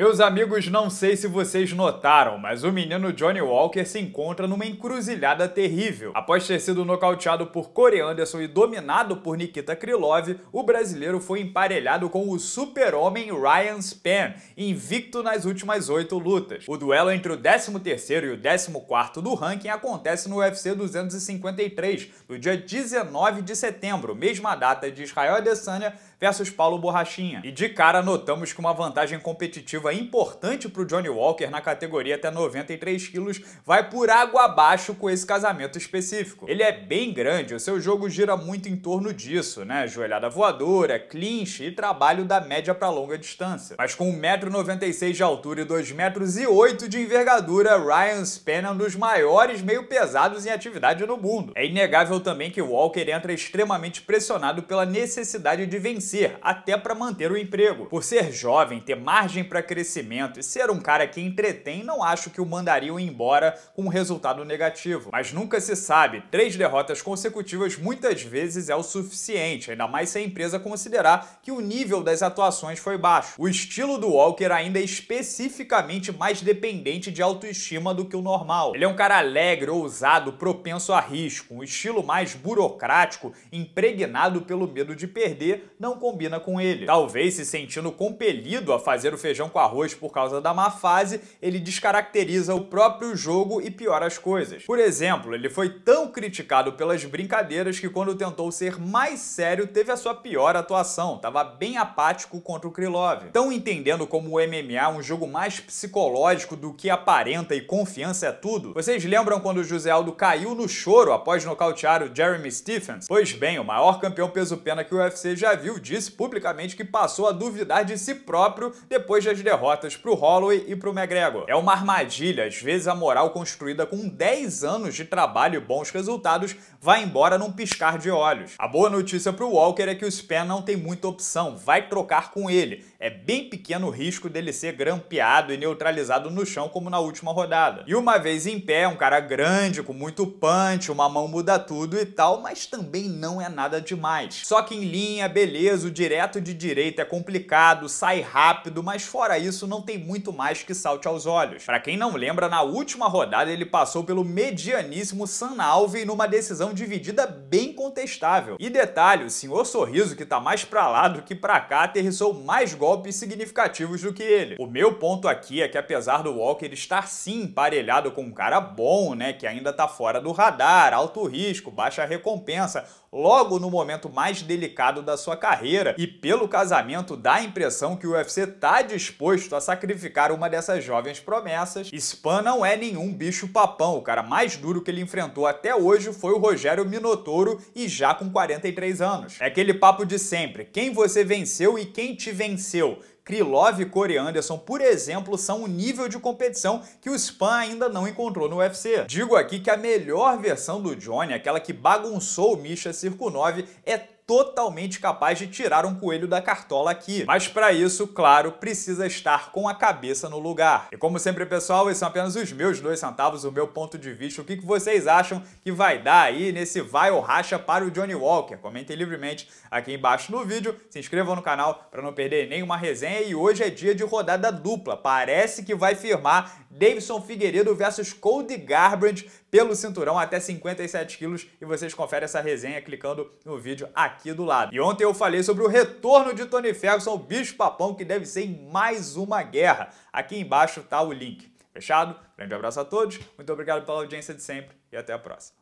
Meus amigos, não sei se vocês notaram, mas o menino Johnny Walker se encontra numa encruzilhada terrível. Após ter sido nocauteado por Corey Anderson e dominado por Nikita Krylov, o brasileiro foi emparelhado com o super-homem Ryan Spann, invicto nas últimas oito lutas. O duelo entre o 13º e o 14º do ranking acontece no UFC 253, no dia 19 de setembro, mesma data de Israel Adesanya versus Paulo Borrachinha. E de cara notamos que uma vantagem competitiva importante para o Johnny Walker na categoria até 93 quilos vai por água abaixo com esse casamento específico. Ele é bem grande, o seu jogo gira muito em torno disso, né? Joelhada voadora, clinch e trabalho da média para longa distância. Mas com 1,96m de altura e 2,08m de envergadura, Ryan Spann é um dos maiores meio pesados em atividade no mundo. É inegável também que Walker entra extremamente pressionado pela necessidade de vencer até para manter o emprego. Por ser jovem, ter margem para crescimento e ser um cara que entretém, não acho que o mandariam embora com um resultado negativo. Mas nunca se sabe, três derrotas consecutivas muitas vezes é o suficiente, ainda mais se a empresa considerar que o nível das atuações foi baixo. O estilo do Walker ainda é especificamente mais dependente de autoestima do que o normal. Ele é um cara alegre, ousado, propenso a risco, um estilo mais burocrático, impregnado pelo medo de perder, não combina com ele. Talvez se sentindo compelido a fazer o feijão com arroz por causa da má fase, ele descaracteriza o próprio jogo e piora as coisas. Por exemplo, ele foi tão criticado pelas brincadeiras que quando tentou ser mais sério, teve a sua pior atuação, tava bem apático contra o Krilov. Então entendendo como o MMA é um jogo mais psicológico do que aparenta e confiança é tudo? Vocês lembram quando o José Aldo caiu no choro após nocautear o Jeremy Stephens? Pois bem, o maior campeão peso-pena que o UFC já viu disse publicamente que passou a duvidar de si próprio depois das derrotas para o Holloway e para o McGregor. É uma armadilha, às vezes a moral construída com 10 anos de trabalho e bons resultados vai embora num piscar de olhos. A boa notícia para o Walker é que o Span não tem muita opção, vai trocar com ele. É bem pequeno o risco dele ser grampeado e neutralizado no chão como na última rodada. E uma vez em pé, um cara grande, com muito punch, uma mão muda tudo e tal, mas também não é nada demais. Só que em linha, beleza, peso direto de direita é complicado, sai rápido, mas fora isso não tem muito mais que salte aos olhos. Para quem não lembra, na última rodada ele passou pelo medianíssimo San Alvey numa decisão dividida bem contestável. E detalhe, o senhor Sorriso, que tá mais pra lá do que pra cá, aterrissou mais golpes significativos do que ele. O meu ponto aqui é que apesar do Walker estar sim emparelhado com um cara bom, né, que ainda tá fora do radar, alto risco, baixa recompensa, logo no momento mais delicado da sua carreira e pelo casamento dá a impressão que o UFC está disposto a sacrificar uma dessas jovens promessas. Span não é nenhum bicho papão, o cara mais duro que ele enfrentou até hoje foi o Rogério Minotouro e já com 43 anos. É aquele papo de sempre, quem você venceu e quem te venceu. Krylov e Corey Anderson, por exemplo, são o nível de competição que o Span ainda não encontrou no UFC. Digo aqui que a melhor versão do Johnny, aquela que bagunçou o Misha Circo 9, é totalmente capaz de tirar um coelho da cartola aqui. Mas para isso, claro, precisa estar com a cabeça no lugar. E como sempre, pessoal, esses são apenas os meus dois centavos, o meu ponto de vista, o que vocês acham que vai dar aí nesse vai ou racha para o Johnny Walker. Comentem livremente aqui embaixo no vídeo, se inscrevam no canal para não perder nenhuma resenha e hoje é dia de rodada dupla. Parece que vai firmar Davidson Figueiredo versus Cody Garbrandt pelo cinturão até 57 quilos e vocês conferem essa resenha clicando no vídeo aqui do lado. E ontem eu falei sobre o retorno de Tony Ferguson, o bicho papão que deve ser em mais uma guerra. Aqui embaixo tá o link. Fechado? Grande abraço a todos, muito obrigado pela audiência de sempre e até a próxima.